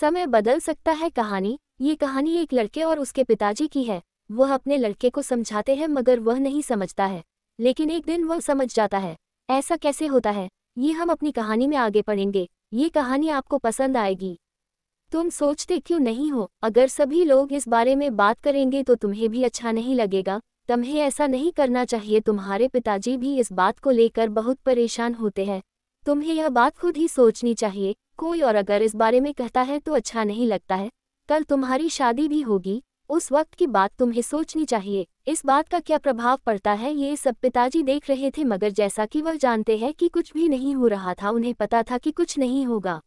समय बदल सकता है कहानी ये कहानी एक लड़के और उसके पिताजी की है वह अपने लड़के को समझाते हैं मगर वह नहीं समझता है लेकिन एक दिन वह समझ जाता है ऐसा कैसे होता है ये हम अपनी कहानी में आगे पढ़ेंगे ये कहानी आपको पसंद आएगी तुम सोचते क्यों नहीं हो अगर सभी लोग इस बारे में बात करेंगे तो तुम्हें भी अच्छा नहीं लगेगा तुम्हें ऐसा नहीं करना चाहिए तुम्हारे पिताजी भी इस बात को लेकर बहुत परेशान होते हैं तुम्हें यह बात खुद ही सोचनी चाहिए कोई और अगर इस बारे में कहता है तो अच्छा नहीं लगता है कल तुम्हारी शादी भी होगी उस वक्त की बात तुम्हें सोचनी चाहिए इस बात का क्या प्रभाव पड़ता है ये सब पिताजी देख रहे थे मगर जैसा कि वह जानते हैं कि कुछ भी नहीं हो रहा था उन्हें पता था कि कुछ नहीं होगा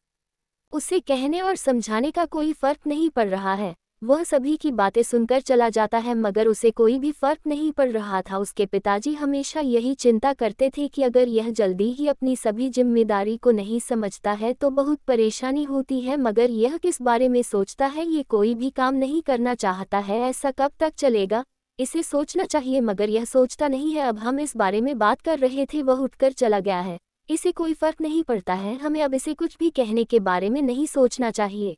उसे कहने और समझाने का कोई फर्क नहीं पड़ रहा है वह सभी की बातें सुनकर चला जाता है मगर उसे कोई भी फर्क नहीं पड़ रहा था उसके पिताजी हमेशा यही चिंता करते थे कि अगर यह जल्दी ही अपनी सभी जिम्मेदारी को नहीं समझता है तो बहुत परेशानी होती है मगर यह किस बारे में सोचता है ये कोई भी काम नहीं करना चाहता है ऐसा कब तक चलेगा इसे सोचना चाहिए मगर यह सोचता नहीं है अब हम इस बारे में बात कर रहे थे वह उठकर चला गया है इसे कोई फर्क नहीं पड़ता है हमें अब इसे कुछ भी कहने के बारे में नहीं सोचना चाहिए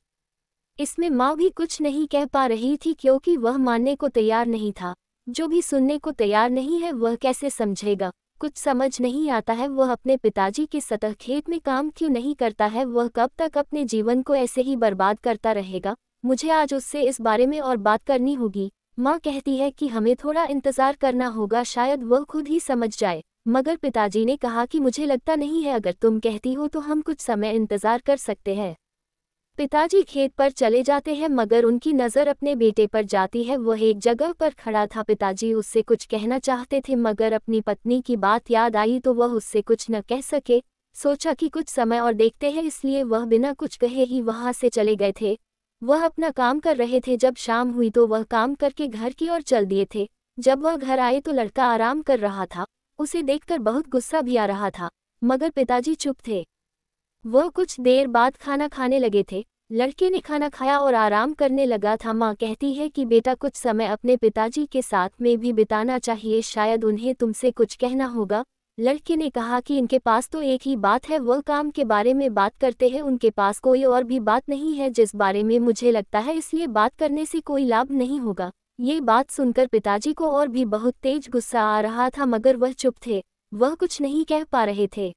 इसमें माँ भी कुछ नहीं कह पा रही थी क्योंकि वह मानने को तैयार नहीं था जो भी सुनने को तैयार नहीं है वह कैसे समझेगा कुछ समझ नहीं आता है वह अपने पिताजी के सतह खेत में काम क्यों नहीं करता है वह कब तक अपने जीवन को ऐसे ही बर्बाद करता रहेगा मुझे आज उससे इस बारे में और बात करनी होगी माँ कहती है कि हमें थोड़ा इंतज़ार करना होगा शायद वह खुद ही समझ जाए मगर पिताजी ने कहा कि मुझे लगता नहीं है अगर तुम कहती हो तो हम कुछ समय इंतज़ार कर सकते हैं पिताजी खेत पर चले जाते हैं मगर उनकी नज़र अपने बेटे पर जाती है वह एक जगह पर खड़ा था पिताजी उससे कुछ कहना चाहते थे मगर अपनी पत्नी की बात याद आई तो वह उससे कुछ न कह सके सोचा कि कुछ समय और देखते हैं इसलिए वह बिना कुछ कहे ही वहां से चले गए थे वह अपना काम कर रहे थे जब शाम हुई तो वह काम करके घर की ओर चल दिए थे जब वह घर आए तो लड़का आराम कर रहा था उसे देखकर बहुत गुस्सा भी आ रहा था मगर पिताजी चुप थे वह कुछ देर बाद खाना खाने लगे थे लड़के ने खाना खाया और आराम करने लगा था माँ कहती है कि बेटा कुछ समय अपने पिताजी के साथ में भी बिताना चाहिए शायद उन्हें तुमसे कुछ कहना होगा लड़के ने कहा कि इनके पास तो एक ही बात है वह काम के बारे में बात करते हैं उनके पास कोई और भी बात नहीं है जिस बारे में मुझे लगता है इसलिए बात करने से कोई लाभ नहीं होगा ये बात सुनकर पिताजी को और भी बहुत तेज गुस्सा आ रहा था मगर वह चुप थे वह कुछ नहीं कह पा रहे थे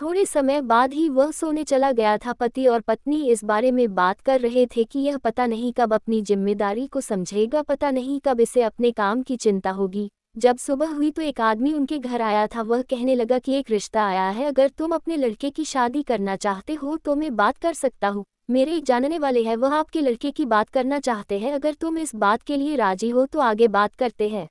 थोड़े समय बाद ही वह सोने चला गया था पति और पत्नी इस बारे में बात कर रहे थे कि यह पता नहीं कब अपनी जिम्मेदारी को समझेगा पता नहीं कब इसे अपने काम की चिंता होगी जब सुबह हुई तो एक आदमी उनके घर आया था वह कहने लगा कि एक रिश्ता आया है अगर तुम अपने लड़के की शादी करना चाहते हो तो मैं बात कर सकता हूँ मेरे एक जानने वाले हैं वह आपके लड़के की बात करना चाहते हैं अगर तुम इस बात के लिए राजी हो तो आगे बात करते हैं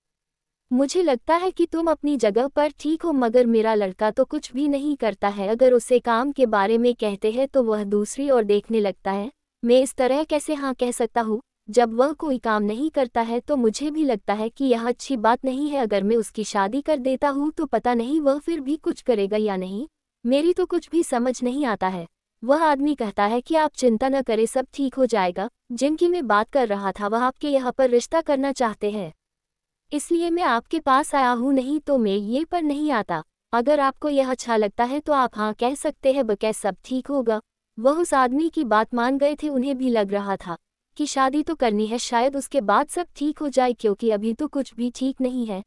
मुझे लगता है कि तुम अपनी जगह पर ठीक हो मगर मेरा लड़का तो कुछ भी नहीं करता है अगर उसे काम के बारे में कहते हैं तो वह दूसरी ओर देखने लगता है मैं इस तरह कैसे हाँ कह सकता हूँ जब वह कोई काम नहीं करता है तो मुझे भी लगता है कि यह अच्छी बात नहीं है अगर मैं उसकी शादी कर देता हूँ तो पता नहीं वह फिर भी कुछ करेगा या नहीं मेरी तो कुछ भी समझ नहीं आता है वह आदमी कहता है कि आप चिंता न करें सब ठीक हो जाएगा जिनकी मैं बात कर रहा था वह आपके यहाँ पर रिश्ता करना चाहते हैं इसलिए मैं आपके पास आया हूँ नहीं तो मैं ये पर नहीं आता अगर आपको यह अच्छा लगता है तो आप हाँ कह सकते हैं बकै सब ठीक होगा वह उस आदमी की बात मान गए थे उन्हें भी लग रहा था कि शादी तो करनी है शायद उसके बाद सब ठीक हो जाए क्योंकि अभी तो कुछ भी ठीक नहीं है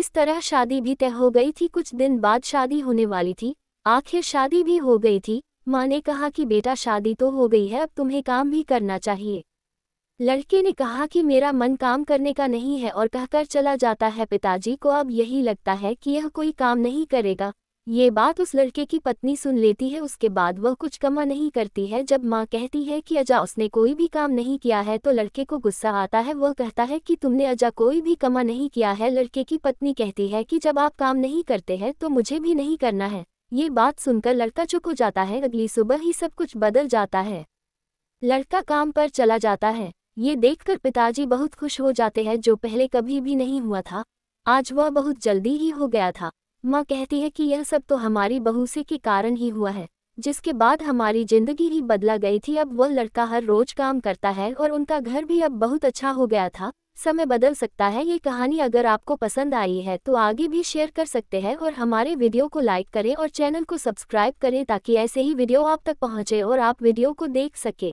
इस तरह शादी भी तय हो गई थी कुछ दिन बाद शादी होने वाली थी आखिर शादी भी हो गई थी माँ ने कहा कि बेटा शादी तो हो गई है अब तुम्हें काम भी करना चाहिए लड़के ने कहा कि मेरा मन काम करने का नहीं है और कहकर चला जाता है पिताजी को अब यही लगता है कि यह कोई काम नहीं करेगा ये बात उस लड़के की पत्नी सुन लेती है उसके बाद वह कुछ कमा नहीं करती है जब माँ कहती है कि अजा उसने कोई भी काम नहीं किया है तो लड़के को गुस्सा आता है वह कहता है कि तुमने अजा कोई भी कमा नहीं किया है लड़के की पत्नी कहती है कि जब आप काम नहीं करते हैं तो मुझे भी नहीं करना है ये बात सुनकर लड़का चुप हो जाता है अगली सुबह ही सब कुछ बदल जाता है लड़का काम पर चला जाता है ये देखकर पिताजी बहुत खुश हो जाते हैं जो पहले कभी भी नहीं हुआ था आज वह बहुत जल्दी ही हो गया था माँ कहती है कि यह सब तो हमारी बहूसी के कारण ही हुआ है जिसके बाद हमारी जिंदगी ही बदला गई थी अब वह लड़का हर रोज काम करता है और उनका घर भी अब बहुत अच्छा हो गया था समय बदल सकता है ये कहानी अगर आपको पसंद आई है तो आगे भी शेयर कर सकते हैं और हमारे वीडियो को लाइक करें और चैनल को सब्सक्राइब करें ताकि ऐसे ही वीडियो आप तक पहुंचे और आप वीडियो को देख सके